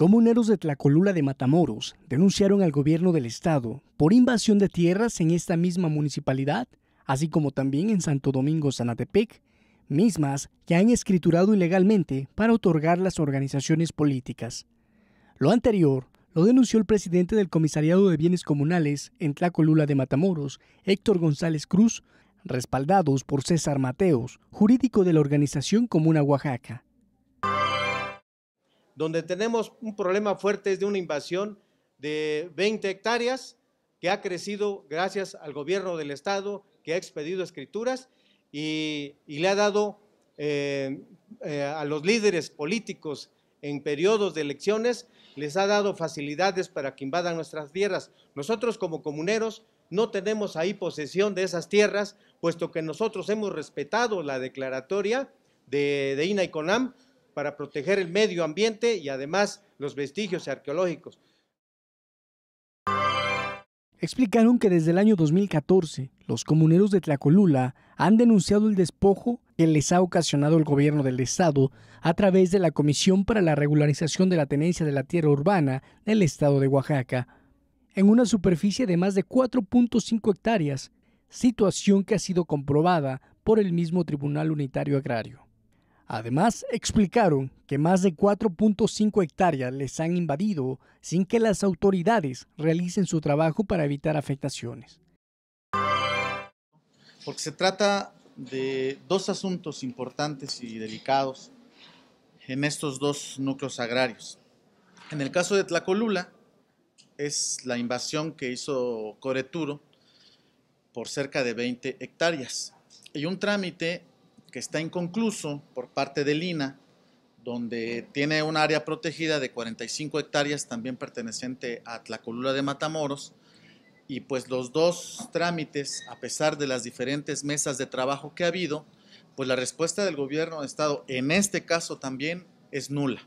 Comuneros de Tlacolula de Matamoros denunciaron al gobierno del estado por invasión de tierras en esta misma municipalidad, así como también en Santo Domingo Zanatepec, mismas que han escriturado ilegalmente para otorgar las organizaciones políticas. Lo anterior lo denunció el presidente del Comisariado de Bienes Comunales en Tlacolula de Matamoros, Héctor González Cruz, respaldados por César Mateos, jurídico de la organización Comuna Oaxaca donde tenemos un problema fuerte es de una invasión de 20 hectáreas que ha crecido gracias al gobierno del Estado que ha expedido escrituras y, le ha dado eh, eh, a los líderes políticos en periodos de elecciones, les ha dado facilidades para que invadan nuestras tierras. Nosotros como comuneros no tenemos ahí posesión de esas tierras, puesto que nosotros hemos respetado la declaratoria de, de INA y CONAM para proteger el medio ambiente y además los vestigios arqueológicos. Explicaron que desde el año 2014 los comuneros de Tlacolula han denunciado el despojo que les ha ocasionado el gobierno del estado a través de la Comisión para la Regularización de la Tenencia de la Tierra Urbana del estado de Oaxaca, en una superficie de más de 4.5 hectáreas, situación que ha sido comprobada por el mismo Tribunal Unitario Agrario. Además, explicaron que más de 4.5 hectáreas les han invadido sin que las autoridades realicen su trabajo para evitar afectaciones. Porque se trata de dos asuntos importantes y delicados en estos dos núcleos agrarios. En el caso de Tlacolula, es la invasión que hizo Coreturo por cerca de 20 hectáreas y un trámite que está inconcluso por parte del Lina, donde tiene un área protegida de 45 hectáreas, también perteneciente a Tlacolula de Matamoros. Y pues los dos trámites, a pesar de las diferentes mesas de trabajo que ha habido, pues la respuesta del gobierno de Estado en este caso también es nula.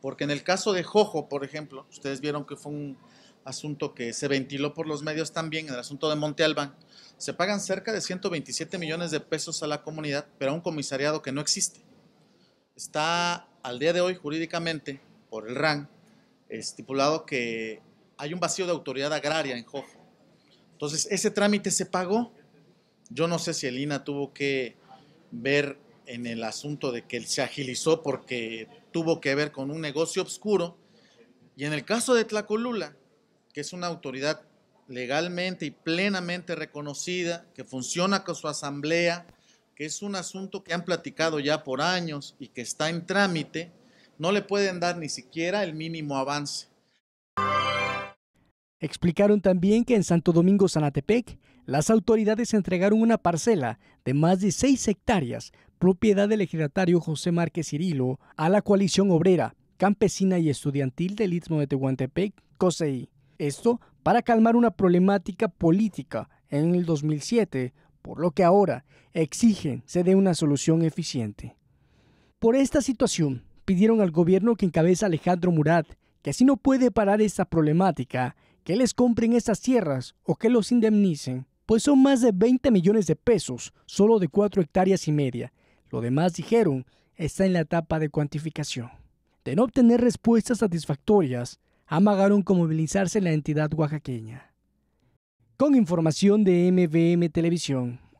Porque en el caso de Jojo, por ejemplo, ustedes vieron que fue un, asunto que se ventiló por los medios también, el asunto de Monte Albán, se pagan cerca de 127 millones de pesos a la comunidad, pero a un comisariado que no existe. Está al día de hoy jurídicamente, por el RAN, estipulado que hay un vacío de autoridad agraria en Jojo. Entonces, ese trámite se pagó. Yo no sé si el INA tuvo que ver en el asunto de que él se agilizó porque tuvo que ver con un negocio obscuro Y en el caso de Tlacolula, que es una autoridad legalmente y plenamente reconocida, que funciona con su asamblea, que es un asunto que han platicado ya por años y que está en trámite, no le pueden dar ni siquiera el mínimo avance. Explicaron también que en Santo Domingo Zanatepec, las autoridades entregaron una parcela de más de seis hectáreas, propiedad del ejidatario José Márquez Cirilo, a la coalición obrera, campesina y estudiantil del Istmo de Tehuantepec, COSEI. Esto para calmar una problemática política en el 2007, por lo que ahora exigen se dé una solución eficiente. Por esta situación, pidieron al gobierno que encabeza Alejandro Murat que si no puede parar esta problemática, que les compren esas tierras o que los indemnicen, pues son más de 20 millones de pesos solo de 4 hectáreas y media. Lo demás, dijeron, está en la etapa de cuantificación. De no obtener respuestas satisfactorias, amagaron con movilizarse la entidad oaxaqueña. Con información de MVM Televisión.